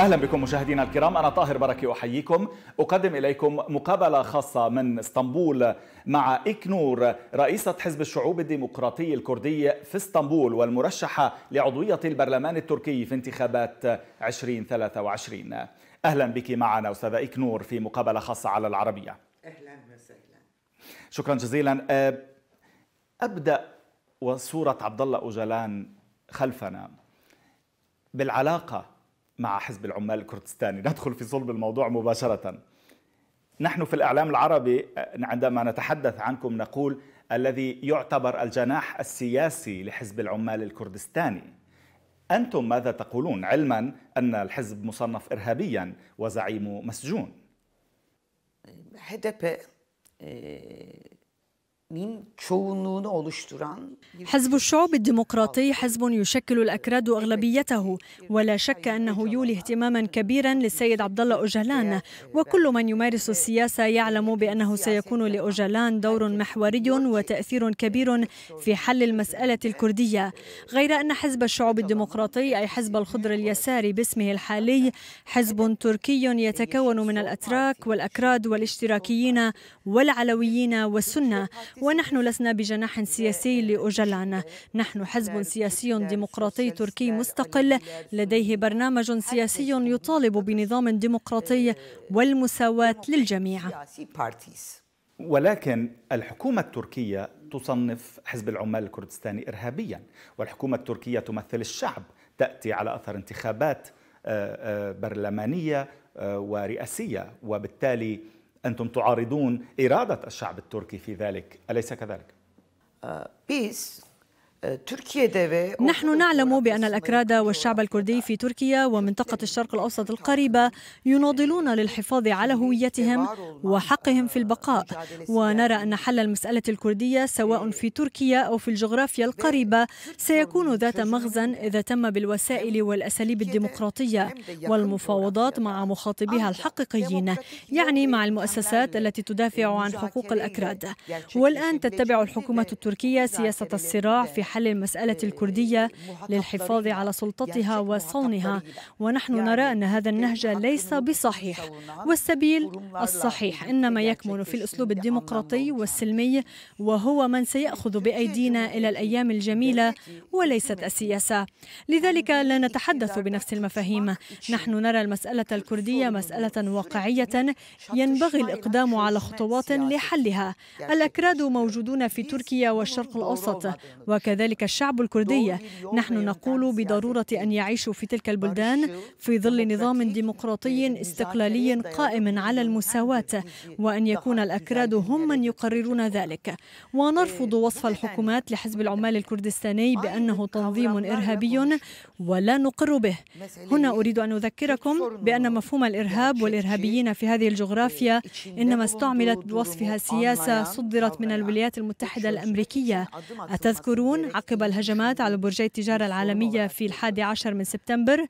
اهلا بكم مشاهدينا الكرام انا طاهر بركي احييكم اقدم اليكم مقابله خاصه من اسطنبول مع اكنور رئيسه حزب الشعوب الديمقراطي الكردي في اسطنبول والمرشحه لعضويه البرلمان التركي في انتخابات 2023 اهلا بك معنا استاذه اكنور في مقابله خاصه على العربيه اهلا وسهلا شكرا جزيلا أه، ابدا وصوره عبد الله اوجلان خلفنا بالعلاقه مع حزب العمال الكردستاني ندخل في صلب الموضوع مباشرة نحن في الإعلام العربي آه، عندما نتحدث عنكم نقول الذي يعتبر الجناح السياسي لحزب العمال الكردستاني أنتم ماذا تقولون علما أن الحزب مصنف إرهابيا وزعيمه مسجون HDP حزب الشعب الديمقراطي حزب يشكل الأكراد أغلبيته ولا شك أنه يولي اهتماما كبيرا للسيد عبد الله أوجلان وكل من يمارس السياسة يعلم بأنه سيكون لأوجلان دور محوري وتأثير كبير في حل المسألة الكردية غير أن حزب الشعب الديمقراطي أي حزب الخضر اليساري باسمه الحالي حزب تركي يتكون من الأتراك والأكراد والاشتراكيين والعلويين والسنة ونحن لسنا بجناح سياسي لأجلانا نحن حزب سياسي ديمقراطي تركي مستقل لديه برنامج سياسي يطالب بنظام ديمقراطي والمساواة للجميع ولكن الحكومة التركية تصنف حزب العمال الكردستاني إرهابيا والحكومة التركية تمثل الشعب تأتي على أثر انتخابات آه، آه، برلمانية آه، ورئاسية وبالتالي أنتم تعارضون إرادة الشعب التركي في ذلك أليس كذلك؟ بيس uh, نحن نعلم بأن الأكراد والشعب الكردي في تركيا ومنطقة الشرق الأوسط القريبة يناضلون للحفاظ على هويتهم وحقهم في البقاء ونرى أن حل المسألة الكردية سواء في تركيا أو في الجغرافيا القريبة سيكون ذات مغزى إذا تم بالوسائل والأساليب الديمقراطية والمفاوضات مع مخاطبيها الحقيقيين يعني مع المؤسسات التي تدافع عن حقوق الأكراد والآن تتبع الحكومة التركية سياسة الصراع في لحل المسألة الكردية للحفاظ على سلطتها وصونها ونحن يعني نرى أن هذا النهج ليس بصحيح والسبيل الصحيح إنما يكمن في الأسلوب الديمقراطي والسلمي وهو من سيأخذ بأيدينا إلى الأيام الجميلة وليست السياسة لذلك يعني لا نتحدث بنفس المفاهيم نحن نرى المسألة الكردية مسألة واقعية ينبغي الإقدام على خطوات لحلها يعني الأكراد موجودون في تركيا والشرق الأوسط وكذلك وكذلك الشعب الكردية نحن نقول بضرورة أن يعيشوا في تلك البلدان في ظل نظام ديمقراطي استقلالي قائم على المساواة وأن يكون الأكراد هم من يقررون ذلك ونرفض إيه، وصف الحكومات لحزب العمال الكردستاني بأنه تنظيم إرهابي ولا نقر به هنا أريد أن أذكركم بأن مفهوم الإرهاب والإرهابيين في هذه الجغرافيا إيه، إنما استعملت بوصفها سياسة صدرت من الولايات المتحدة الأمريكية أتذكرون عقب الهجمات على برجي التجارة العالمية في الحادي عشر من سبتمبر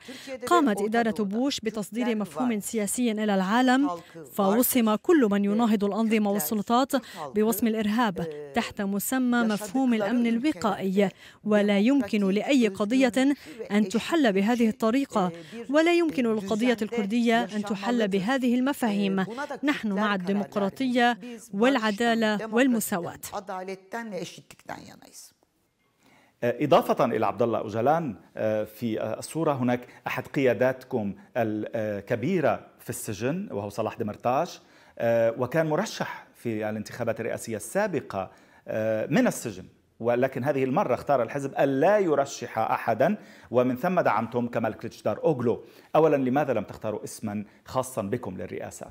قامت إدارة بوش بتصدير مفهوم سياسي إلى العالم فوصم كل من يناهض الأنظمة والسلطات بوصم الإرهاب تحت مسمى مفهوم الأمن الوقائي ولا يمكن لأي قضية أن تحل بهذه الطريقة ولا يمكن للقضية الكردية أن تحل بهذه المفاهيم نحن مع الديمقراطية والعدالة والمساواة آه، إضافة إلى عبد الله أوجلان آه، في الصورة هناك أحد قياداتكم الكبيرة في السجن وهو صلاح دمرتاش آه، وكان مرشح في الانتخابات الرئاسية السابقة من السجن ولكن هذه المرة اختار الحزب ألا يرشح أحدا ومن ثم دعمتم كمال دار أوغلو أولا لماذا لم تختاروا اسما خاصا بكم للرئاسة؟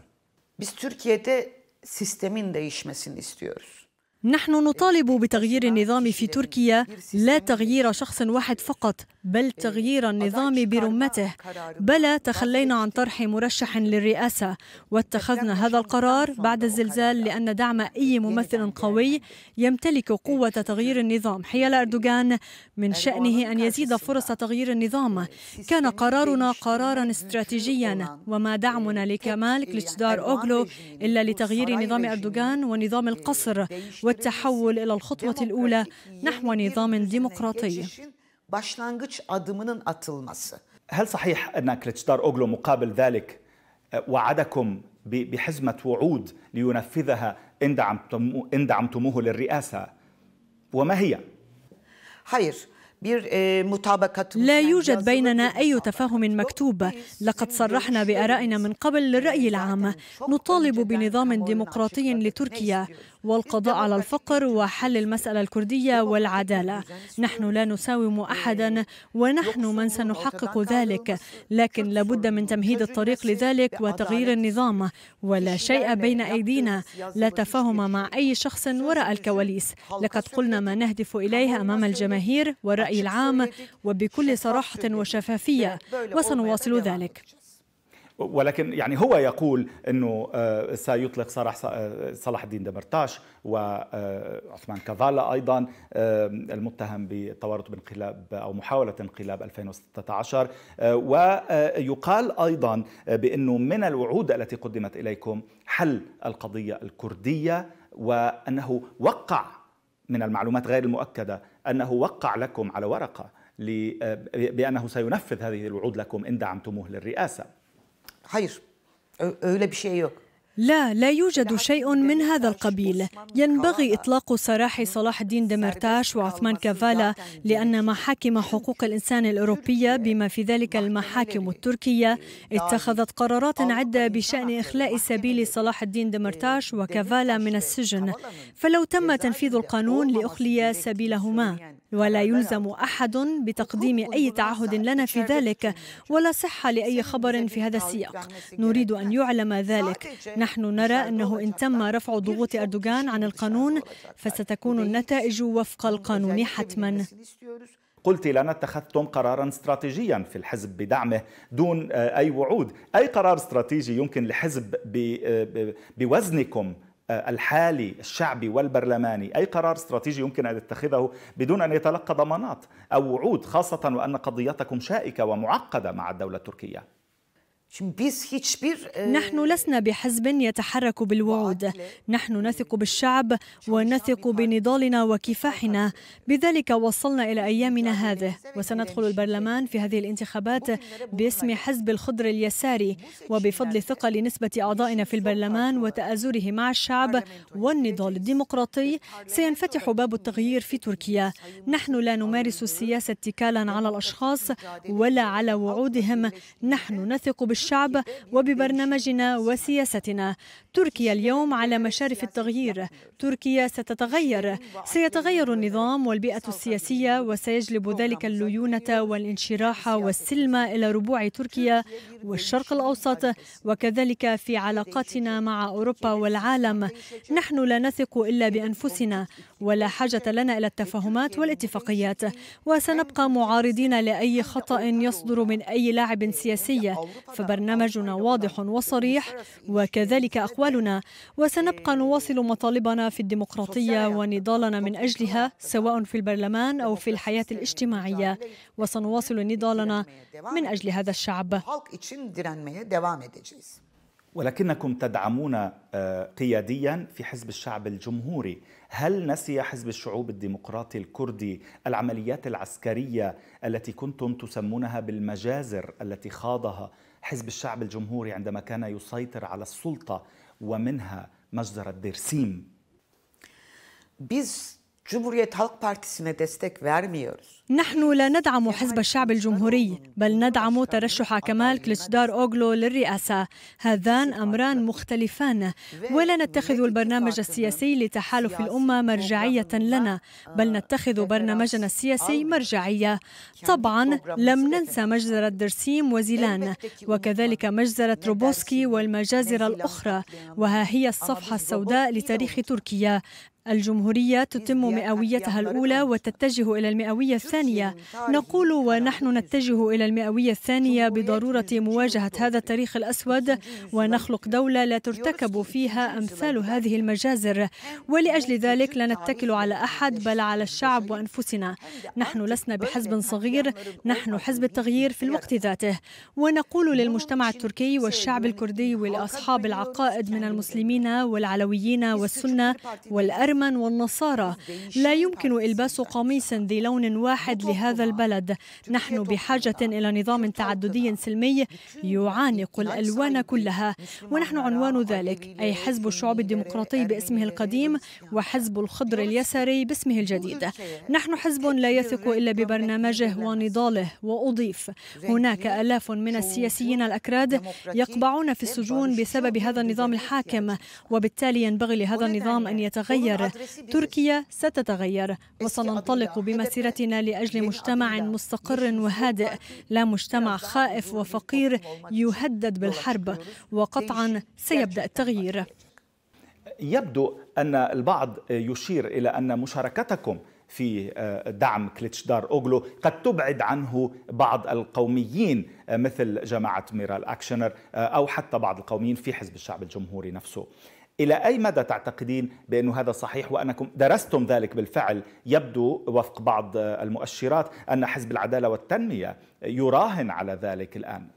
Biz Türkiye'de sistemin değişmesini istiyoruz. نحن نطالب بتغيير النظام في تركيا لا تغيير شخص واحد فقط بل تغيير النظام برمته بلى تخلينا عن طرح مرشح للرئاسة واتخذنا هذا القرار بعد الزلزال لأن دعم أي ممثل قوي يمتلك قوة تغيير النظام حيال أردوغان من شأنه أن يزيد فرص تغيير النظام كان قرارنا قرارا استراتيجيا وما دعمنا لكمال كليتشدار أوغلو إلا لتغيير نظام أردوغان ونظام القصر والتحول إلى الخطوة الأولى نحو نظام ديمقراطي هل صحيح أن كريتشدار أوغلو مقابل ذلك آه، وعدكم بحزمة وعود لينفذها إن, دعمتم إن دعمتموه للرئاسة وما هي؟ خير آه، لا يوجد بيننا أي تفاهم مكتوب لقد صرحنا بآرائنا من قبل للرأي العام نطالب بنظام ديمقراطي لتركيا والقضاء على الفقر وحل المسألة الكردية والعدالة نحن لا نساوم أحدا ونحن من سنحقق ذلك لكن لابد من تمهيد الطريق لذلك وتغيير النظام ولا شيء بين أيدينا لا تفاهم مع أي شخص وراء الكواليس لقد قلنا ما نهدف إليه أمام الجماهير والرأي العام وبكل صراحة وشفافية وسنواصل ذلك ولكن يعني هو يقول انه آه، سيطلق صلاح آه، صلاح الدين دمرتاش وعثمان آه، كافالا ايضا المتهم بالتورط بانقلاب او محاوله انقلاب 2016 ويقال ايضا بانه من الوعود التي قدمت اليكم حل القضيه الكرديه وانه وقع من المعلومات غير المؤكده انه وقع لكم على ورقه بانه سينفذ هذه الوعود لكم ان دعمتموه للرئاسه Hayır. Öyle bir şey yok. لا لا يوجد شيء من هذا القبيل ينبغي إطلاق سراح صلاح الدين دمرتاش وعثمان كافالا لأن محاكم حقوق الإنسان الأوروبية بما في ذلك المحاكم التركية اتخذت قرارات عدة بشأن إخلاء سبيل صلاح الدين دمرتاش وكافالا من السجن فلو تم تنفيذ القانون لأخلي سبيلهما ولا يلزم احد بتقديم اي تعهد لنا في ذلك ولا صحه لاي خبر في هذا السياق نريد ان يعلم ذلك نحن نرى انه ان تم رفع ضغوط اردوغان عن القانون فستكون النتائج وفق القانون حتما قلت لنا اتخذتم قرارا استراتيجيا في الحزب بدعمه دون آه، اي وعود اي قرار استراتيجي يمكن لحزب آه، بوزنكم آه، الحالي الشعبي والبرلماني أي قرار استراتيجي يمكن أن يتخذه بدون أن يتلقى ضمانات أو وعود خاصة وأن قضيتكم شائكة ومعقدة مع الدولة التركية آه، نحن لسنا بحزب يتحرك بالوعود نحن نثق بالشعب ونثق بنضالنا وكفاحنا بذلك وصلنا إلى أيامنا هذه وسندخل البرلمان في هذه الانتخابات باسم حزب الخضر اليساري وبفضل ثقة لنسبة أعضائنا في البرلمان وتآزره مع الشعب والنضال الديمقراطي سينفتح باب التغيير في تركيا نحن لا نمارس السياسة اتكالا على الأشخاص ولا على وعودهم نحن نثق بالشعب الشعب وببرنامجنا وسياستنا تركيا اليوم على مشارف التغيير تركيا ستتغير سيتغير النظام والبيئة السياسية وسيجلب ذلك الليونة والانشراح والسلم إلى ربوع تركيا والشرق الأوسط وكذلك في علاقاتنا مع أوروبا والعالم نحن لا نثق إلا بأنفسنا ولا حاجة لنا إلى التفاهمات والاتفاقيات وسنبقى معارضين لأي خطأ يصدر من أي لاعب سياسي فبرنامجنا واضح وصريح وكذلك أقوالنا وسنبقى نواصل مطالبنا في الديمقراطية ونضالنا من أجلها سواء في البرلمان أو في الحياة الاجتماعية وسنواصل نضالنا من أجل هذا الشعب. ولكنكم تدعمون آه، قياديا في حزب الشعب الجمهوري هل نسي حزب الشعوب الديمقراطي الكردي العمليات العسكرية التي كنتم تسمونها بالمجازر التي خاضها حزب الشعب الجمهوري عندما كان يسيطر على السلطة ومنها مجزرة ديرسيم Cumhuriyet Halk Partisi'ne destek vermiyoruz. نحن لا ندعم حزب الشعب الجمهوري بل ندعم ترشح كمال كلتشدار أوغلو للرئاسة هذان أمران مختلفان ولا نتخذ البرنامج السياسي لتحالف الأمة مرجعية لنا بل نتخذ برنامجنا السياسي مرجعية طبعا لم ننسى مجزرة درسيم وزيلان وكذلك مجزرة روبوسكي والمجازر الأخرى وها هي الصفحة السوداء لتاريخ تركيا الجمهورية تتم مئويتها الأولى وتتجه إلى المئوية الثانية نقول ونحن نتجه إلى المئوية الثانية بضرورة مواجهة هذا التاريخ الأسود ونخلق دولة لا ترتكب فيها أمثال هذه المجازر ولأجل ذلك لا نتكل على أحد بل على الشعب وأنفسنا نحن لسنا بحزب صغير نحن حزب التغيير في الوقت ذاته ونقول للمجتمع التركي والشعب الكردي ولأصحاب العقائد من المسلمين والعلويين والسنة والأرمن الأرمن والنصارى لا يمكن إلباس قميص ذي لون واحد لهذا البلد نحن بحاجة إلى نظام تعددي سلمي يعانق الألوان كلها ونحن عنوان ذلك أي حزب الشعوب الديمقراطي باسمه القديم وحزب الخضر اليساري باسمه الجديد نحن حزب لا يثق إلا ببرنامجه ونضاله وأضيف هناك ألاف من السياسيين الأكراد يقبعون في السجون بسبب هذا النظام الحاكم وبالتالي ينبغي لهذا النظام أن يتغير مستمر تركيا ستتغير وسننطلق بمسيرتنا لأجل مجتمع مستقر وهادئ لا مجتمع خائف وفقير يهدد بالحرب وقطعا سيبدأ التغيير يبدو أن البعض يشير إلى أن مشاركتكم في آه، دعم كليتشدار أوغلو قد تبعد عنه بعض القوميين آه، مثل جماعة ميرال أكشنر آه، أو حتى بعض القوميين في حزب الشعب الجمهوري نفسه إلى أي مدى تعتقدين بأن هذا صحيح وأنكم درستم ذلك بالفعل يبدو وفق بعض المؤشرات أن حزب العدالة والتنمية يراهن على ذلك الآن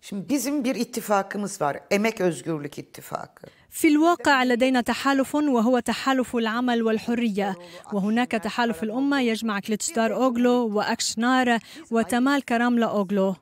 Şimdi bizim bir ittifakımız var. Emek Özgürlük İttifakı. في الواقع لدينا تحالف وهو تحالف العمل والحرية وهناك تحالف الأمة يجمع كليتشدار أوغلو وأكشنار وتمال كراملا أوغلو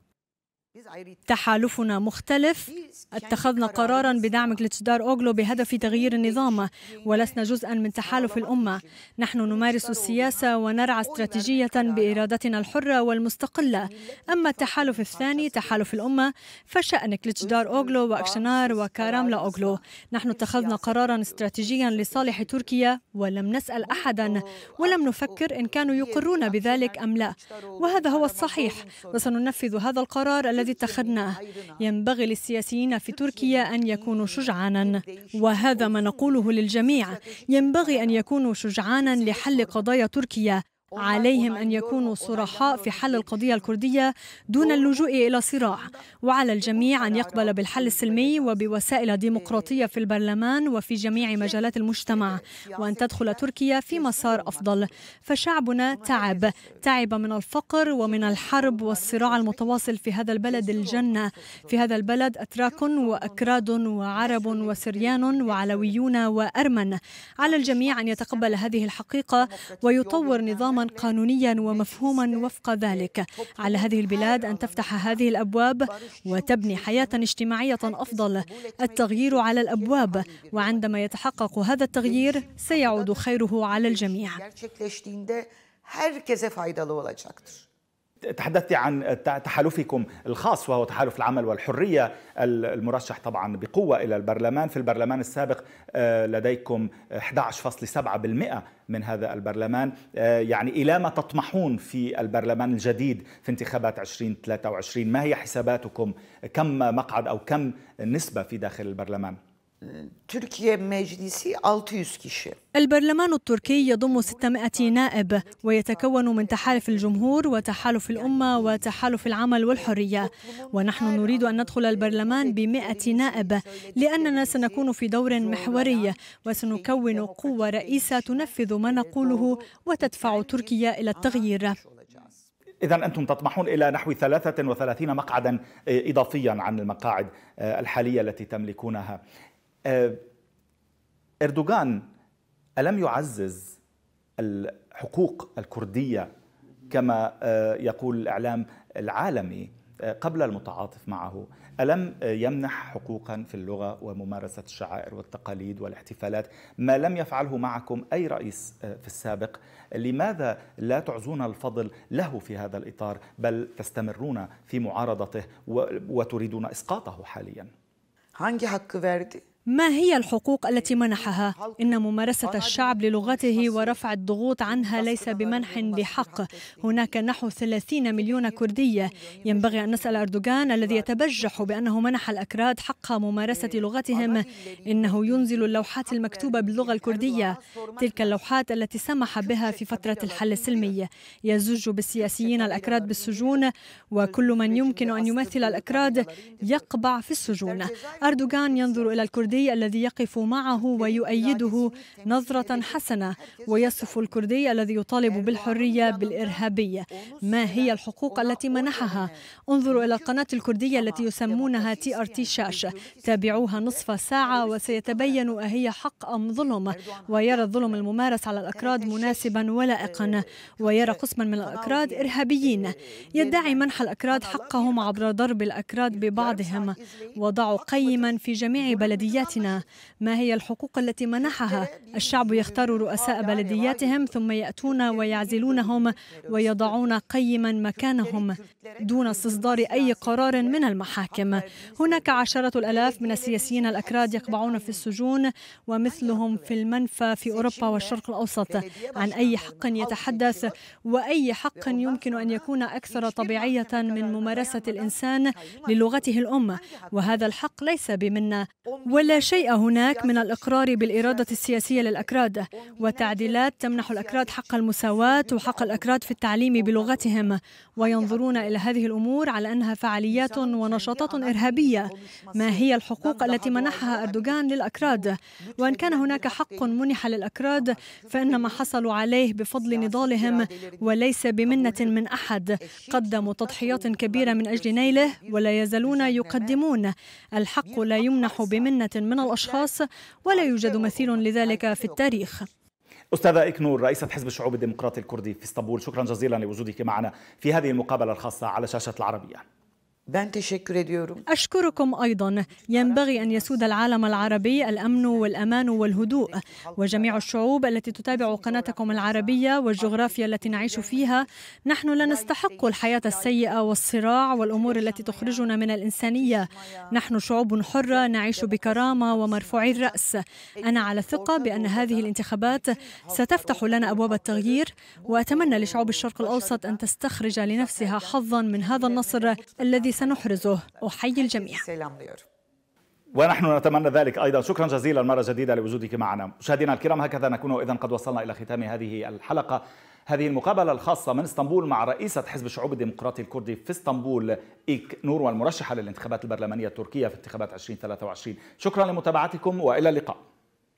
تحالفنا مختلف اتخذنا قرارا بدعم كلتشدار أوغلو بهدف تغيير النظام ولسنا جزءا من تحالف الأمة نحن نمارس السياسة ونرعى استراتيجية بإرادتنا الحرة والمستقلة أما التحالف الثاني تحالف الأمة فشأن كلتشدار أوغلو وأكشنار وكاراملا أوغلو نحن اتخذنا قرارا استراتيجيا لصالح تركيا ولم نسأل أحدا ولم نفكر إن كانوا يقرون بذلك أم لا وهذا هو الصحيح وسننفذ هذا القرار الذي الذي اتخذناه ينبغي للسياسيين في تركيا أن يكونوا شجعانا وهذا ما نقوله للجميع ينبغي أن يكونوا شجعانا لحل قضايا تركيا عليهم أن يكونوا صرحاء في حل القضية الكردية دون اللجوء إلى صراع وعلى الجميع أن يقبل بالحل السلمي وبوسائل ديمقراطية في البرلمان وفي جميع مجالات المجتمع وأن تدخل تركيا في مسار أفضل فشعبنا تعب تعب من الفقر ومن الحرب والصراع المتواصل في هذا البلد الجنة في هذا البلد أتراك وأكراد وعرب وسريان وعلويون وأرمن على الجميع أن يتقبل هذه الحقيقة ويطور نظاما قانونيا ومفهوما وفق ذلك على هذه البلاد أن تفتح هذه الأبواب وتبني حياة اجتماعية أفضل التغيير على الأبواب وعندما يتحقق هذا التغيير سيعود خيره على الجميع. gerçekleştiğinde herkese faydalı olacaktır. تحدثت عن تحالفكم الخاص وهو تحالف العمل والحرية المرشح طبعا بقوة إلى البرلمان في البرلمان السابق آه، لديكم 11.7% من هذا البرلمان آه، يعني إلى ما تطمحون في البرلمان الجديد في انتخابات 2023 ما هي حساباتكم كم مقعد أو كم نسبة في داخل البرلمان؟ تركيا مجلسي 600 البرلمان التركي يضم 600 نائب ويتكون من تحالف الجمهور وتحالف الأمة وتحالف العمل والحرية ونحن نريد أن ندخل البرلمان ب 100 نائب لأننا سنكون في دور محوري وسنكون قوة رئيسة تنفذ ما نقوله وتدفع تركيا إلى التغيير إذا أنتم تطمحون إلى نحو 33 مقعدا إضافيا عن المقاعد آه، الحالية التي تملكونها آه، اردوغان الم يعزز الحقوق الكرديه كما آه، يقول الاعلام العالمي آه، قبل المتعاطف معه الم يمنح حقوقا في اللغه وممارسه الشعائر والتقاليد والاحتفالات ما لم يفعله معكم اي رئيس في السابق لماذا لا تعزون الفضل له في هذا الاطار بل تستمرون في معارضته وتريدون اسقاطه حاليا Hangi hakkı verdi? ما هي الحقوق التي منحها؟ إن ممارسة الشعب للغته ورفع الضغوط عنها ليس بمنح بحق هناك نحو 30 مليون كردية ينبغي أن نسأل أردوغان الذي يتبجح بأنه منح الأكراد حق ممارسة لغتهم إنه ينزل اللوحات المكتوبة باللغة الكردية تلك اللوحات التي سمح بها في فترة الحل السلمي يزج بالسياسيين الأكراد بالسجون وكل من يمكن أن يمثل الأكراد يقبع في السجون أردوغان ينظر إلى الكردية الكردي الذي يقف معه ويؤيده نظرة حسنة ويصف الكردي الذي يطالب بالحرية بالإرهابية ما هي الحقوق التي منحها انظروا إلى القناة الكردية التي يسمونها تي ار تي شاشة تابعوها نصف ساعة وسيتبين أهي حق أم ظلم ويرى الظلم الممارس على الأكراد مناسبا ولائقا ويرى قسما من الأكراد إرهابيين يدعي منح الأكراد حقهم عبر ضرب الأكراد ببعضهم وضعوا قيما في جميع بلديات بلدياتنا ما هي الحقوق التي منحها الشعب يختار رؤساء بلدياتهم ثم يأتون ويعزلونهم ويضعون قيما مكانهم دون استصدار أي قرار من المحاكم هناك عشرة الألاف من السياسيين الأكراد يقبعون في السجون ومثلهم في المنفى في أوروبا والشرق الأوسط عن أي حق يتحدث وأي حق يمكن أن يكون أكثر طبيعية من ممارسة الإنسان للغته الأم وهذا الحق ليس بمنا ولا لا شيء هناك من الإقرار بالإرادة السياسية للأكراد وتعديلات تمنح الأكراد حق المساواة وحق الأكراد في التعليم بلغتهم وينظرون إلى هذه الأمور على أنها فعاليات ونشاطات إرهابية ما هي الحقوق التي منحها أردوغان للأكراد وإن كان هناك حق منح للأكراد فإن ما حصلوا عليه بفضل نضالهم وليس بمنة من أحد قدموا تضحيات كبيرة من أجل نيله ولا يزالون يقدمون الحق لا يمنح بمنة من الأشخاص ولا يوجد مثيل لذلك في التاريخ أستاذة إكنور رئيسة حزب الشعوب الديمقراطي الكردي في اسطنبول شكرا جزيلا لوجودك معنا في هذه المقابلة الخاصة على شاشة العربية أشكركم أيضا ينبغي أن يسود العالم العربي الأمن والأمان والهدوء وجميع الشعوب التي تتابع قناتكم العربية والجغرافيا التي نعيش فيها نحن لا نستحق الحياة السيئة والصراع والأمور التي تخرجنا من الإنسانية نحن شعوب حرة نعيش بكرامة ومرفوعي الرأس أنا على ثقة بأن هذه الانتخابات ستفتح لنا أبواب التغيير وأتمنى لشعوب الشرق الأوسط أن تستخرج لنفسها حظا من هذا النصر الذي سنحرزه أحيي الجميع ونحن نتمنى ذلك ايضا شكرا جزيلا مره جديده لوجودك معنا مشاهدينا الكرام هكذا نكون اذا قد وصلنا الى ختام هذه الحلقه هذه المقابله الخاصه من اسطنبول مع رئيسه حزب الشعوب الديمقراطي الكردي في اسطنبول ايك نور والمرشحه للانتخابات البرلمانيه التركيه في انتخابات 2023 شكرا لمتابعتكم والى اللقاء